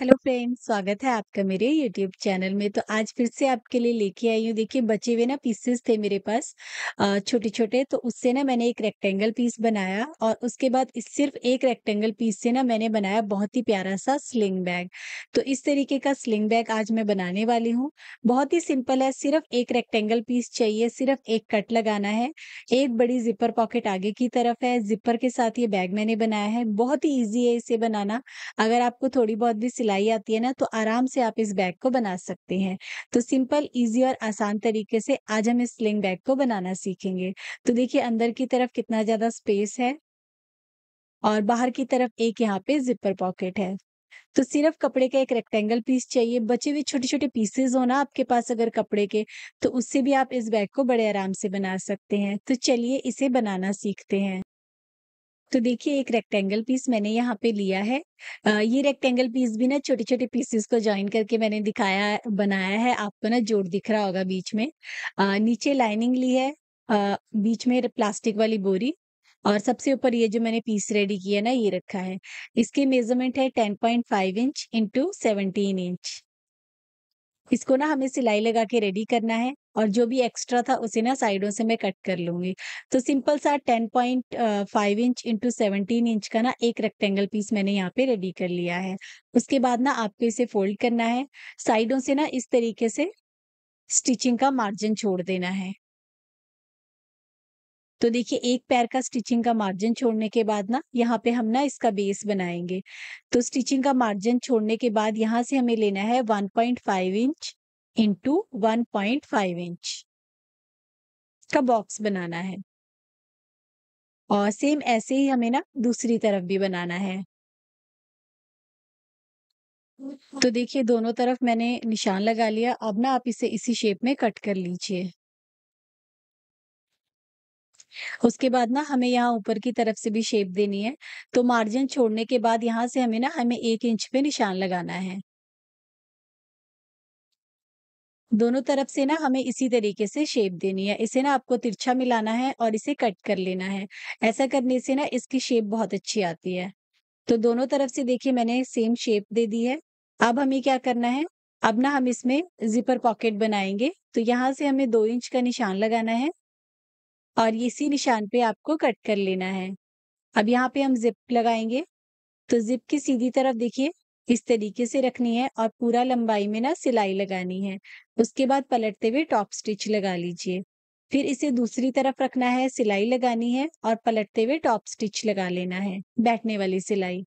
Hello friends स्वागत है आपका मेरे यूट्यूब चैनल में तो आज फिर से आपके लिए लेके आई हूँ देखिए बचे हुए ना पीसेस थे मेरे पास छोटे छोटे तो उससे ना मैंने एक रेक्टेंगल पीस बनाया और उसके बाद सिर्फ एक रेक्टेंगल पीस से ना मैंने बनाया बहुत ही प्यारा सा स्लिंग बैग तो इस तरीके का स्लिंग बैग आज मैं बनाने वाली हूँ बहुत ही सिंपल है सिर्फ एक रेक्टेंगल पीस चाहिए सिर्फ एक कट लगाना है एक बड़ी जिपर पॉकेट आगे की तरफ है जिपर के साथ ये बैग मैंने बनाया है बहुत ही ईजी है इसे बनाना अगर आपको थोड़ी बहुत भी सिलाई आती है ना तो आराम से आप इस बैग को बना सकते हैं तो सिंपल इजी और आसान तरीके से आज हम इस स्लिंग बैग को बनाना सीखेंगे तो देखिए अंदर की तरफ कितना ज़्यादा स्पेस है और बाहर की तरफ एक यहाँ पे जिपर पॉकेट है तो सिर्फ कपड़े का एक रेक्टेंगल पीस चाहिए बचे हुए छोटे छोटे पीसेज हो ना आपके पास अगर कपड़े के तो उससे भी आप इस बैग को बड़े आराम से बना सकते हैं तो चलिए इसे बनाना सीखते हैं तो देखिए एक रेक्टेंगल पीस मैंने यहाँ पे लिया है आ, ये रेक्टेंगल पीस भी ना छोटे-छोटे पीसेस को ज्वाइन करके मैंने दिखाया बनाया है, आपको ना जोड़ दिख रहा होगा बीच में। आ, नीचे लाइनिंग ली है आ, बीच में प्लास्टिक वाली बोरी और सबसे ऊपर ये जो मैंने पीस रेडी किया ना ये रखा है। इसकी मेजरमेंट है 10.5 इंच इंटू इंच। इसको ना हमें सिलाई लगा के रेडी करना है और जो भी एक्स्ट्रा था उसे ना साइडों से मैं कट कर लूंगी तो सिंपल सा ten point five inch into seventeen inch का ना एक रेक्टेंगल पीस मैंने यहाँ पे रेडी कर लिया है उसके बाद ना आपको इसे फोल्ड करना है साइडों से ना इस तरीके से स्टिचिंग का मार्जिन छोड़ देना है तो देखिए एक पैर का स्टिचिंग का मार्जिन छोड़ने के बाद ना यहाँ पे हम ना इसका बेस बनाएंगे तो स्टिचिंग का मार्जिन छोड़ने के बाद यहाँ से हमें लेना है 1.5 इंच इंटू वन इंच का बॉक्स बनाना है और सेम ऐसे ही हमें ना दूसरी तरफ भी बनाना है तो देखिए दोनों तरफ मैंने निशान लगा लिया अब ना आप इसे इसी शेप में कट कर लीजिए उसके बाद ना हमें यहाँ ऊपर की तरफ से भी शेप देनी है तो मार्जिन छोड़ने के बाद यहाँ से हमें ना हमें एक इंच पे निशान लगाना है दोनों तरफ से ना हमें इसी तरीके से शेप देनी है इसे ना आपको तिरछा मिलाना है और इसे कट कर लेना है ऐसा करने से ना इसकी शेप बहुत अच्छी आती है तो दोनों तरफ से देखिए मैंने सेम शेप दे दी है अब हमें क्या करना है अब ना हम इसमें जिपर पॉकेट बनाएंगे तो यहाँ से हमें दो इंच का निशान लगाना है और ये इसी निशान पे आपको कट कर लेना है अब यहाँ पे हम जिप लगाएंगे तो जिप की सीधी तरफ देखिए इस तरीके से रखनी है और पूरा लंबाई में ना सिलाई लगानी है उसके बाद पलटते हुए टॉप स्टिच लगा लीजिए फिर इसे दूसरी तरफ रखना है सिलाई लगानी है और पलटते हुए टॉप स्टिच लगा लेना है बैठने वाली सिलाई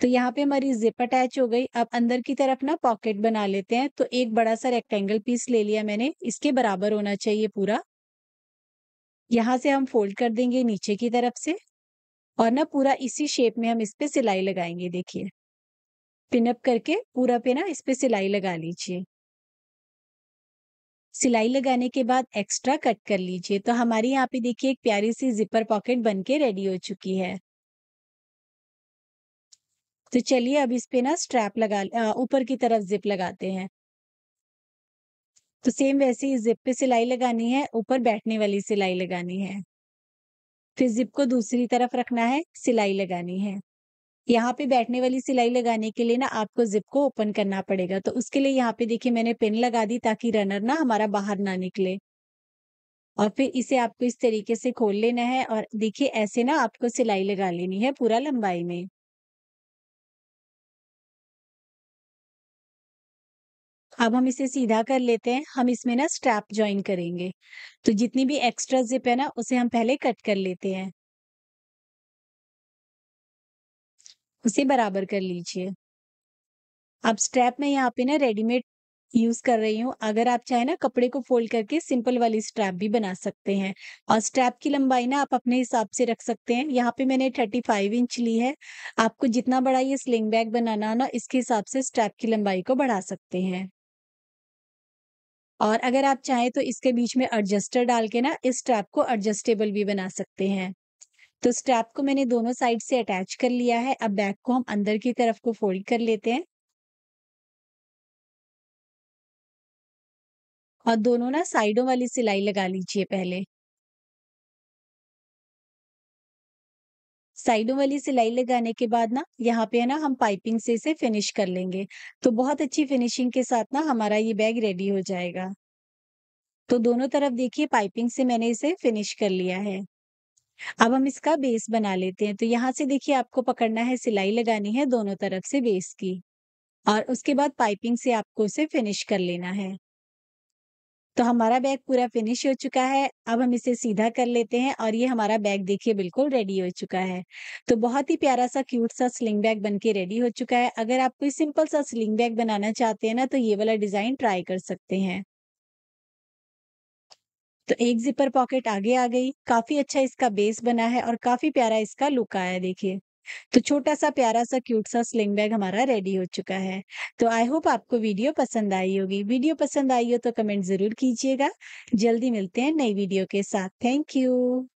तो यहाँ पे हमारी जिप अटैच हो गई अब अंदर की तरफ ना पॉकेट बना लेते हैं तो एक बड़ा सा रेक्टेंगल पीस ले लिया मैंने इसके बराबर होना चाहिए पूरा यहाँ से हम फोल्ड कर देंगे नीचे की तरफ से और ना पूरा इसी शेप में हम इस पर सिलाई लगाएंगे देखिए पिनअप करके पूरा पे ना इस पर सिलाई लगा लीजिए सिलाई लगाने के बाद एक्स्ट्रा कट कर लीजिए तो हमारी यहाँ पे देखिए एक प्यारी सी जिपर पॉकेट बन के रेडी हो चुकी है तो चलिए अब इस पे ना स्ट्रैप लगा ऊपर की तरफ जिप लगाते हैं तो सेम वैसे ही जिप पे सिलाई लगानी है ऊपर बैठने वाली सिलाई लगानी है फिर जिप को दूसरी तरफ रखना है सिलाई लगानी है यहाँ पे बैठने वाली सिलाई लगाने के लिए ना आपको जिप को ओपन करना पड़ेगा तो उसके लिए यहाँ पे देखिए मैंने पिन लगा दी ताकि रनर ना हमारा बाहर ना निकले और फिर इसे आपको इस तरीके से खोल लेना है और देखिए ऐसे ना आपको सिलाई लगा लेनी है पूरा लंबाई में अब हम इसे सीधा कर लेते हैं हम इसमें ना स्ट्रैप ज्वाइन करेंगे तो जितनी भी एक्स्ट्रा जिप है ना उसे हम पहले कट कर लेते हैं उसे बराबर कर लीजिए अब स्ट्रैप में यहाँ पे ना रेडीमेड यूज कर रही हूँ अगर आप चाहे ना कपड़े को फोल्ड करके सिंपल वाली स्ट्रैप भी बना सकते हैं और स्ट्रैप की लंबाई ना आप अपने हिसाब से रख सकते हैं यहाँ पे मैंने थर्टी फाइव इंच ली है आपको जितना बड़ा ये स्लिंग बैग बनाना ना इसके हिसाब से स्ट्रैप की लंबाई को बढ़ा सकते हैं और अगर आप चाहें तो इसके बीच में एडजस्टर डाल के ना इस स्ट्रैप को एडजस्टेबल भी बना सकते हैं तो स्ट्रैप को मैंने दोनों साइड से अटैच कर लिया है अब बैग को हम अंदर की तरफ को फोल्ड कर लेते हैं और दोनों ना साइडों वाली सिलाई लगा लीजिए पहले साइडों वाली सिलाई लगाने के बाद ना यहाँ पे है ना हम पाइपिंग से इसे फिनिश कर लेंगे तो बहुत अच्छी फिनिशिंग के साथ ना हमारा ये बैग रेडी हो जाएगा तो दोनों तरफ देखिए पाइपिंग से मैंने इसे फिनिश कर लिया है अब हम इसका बेस बना लेते हैं तो यहाँ से देखिए आपको पकड़ना है सिलाई लगानी है दोनों तरफ से बेस की और उसके बाद पाइपिंग से आपको इसे फिनिश कर लेना है तो हमारा बैग पूरा फिनिश हो चुका है। अब हम इसे सीधा कर लेते हैं और ये हमारा बैग देखिए बिल्कुल रेडी हो चुका है। तो बहुत ही प्यारा-सा क्यूट-सा स्लिंग बैग बन के रेडी हो चुका है। अगर आप कोई सिंपल-सा स्लिंग बैग बनाना चाहते हैं ना तो ये वाला डिज़ाइन ट्राई कर सकते हैं। तो एक ज़िपर पॉकेट आगे आ गई। काफ़ी अच्छा इसका बेस बना है और काफ़ी प्यारा इसका लुक आया है देखिए। तो छोटा सा प्यारा सा क्यूट सा स्लिंग बैग हमारा रेडी हो चुका है तो आई होप आपको वीडियो पसंद आई होगी वीडियो पसंद आई हो तो कमेंट जरूर कीजिएगा जल्दी मिलते हैं नई वीडियो के साथ थैंक यू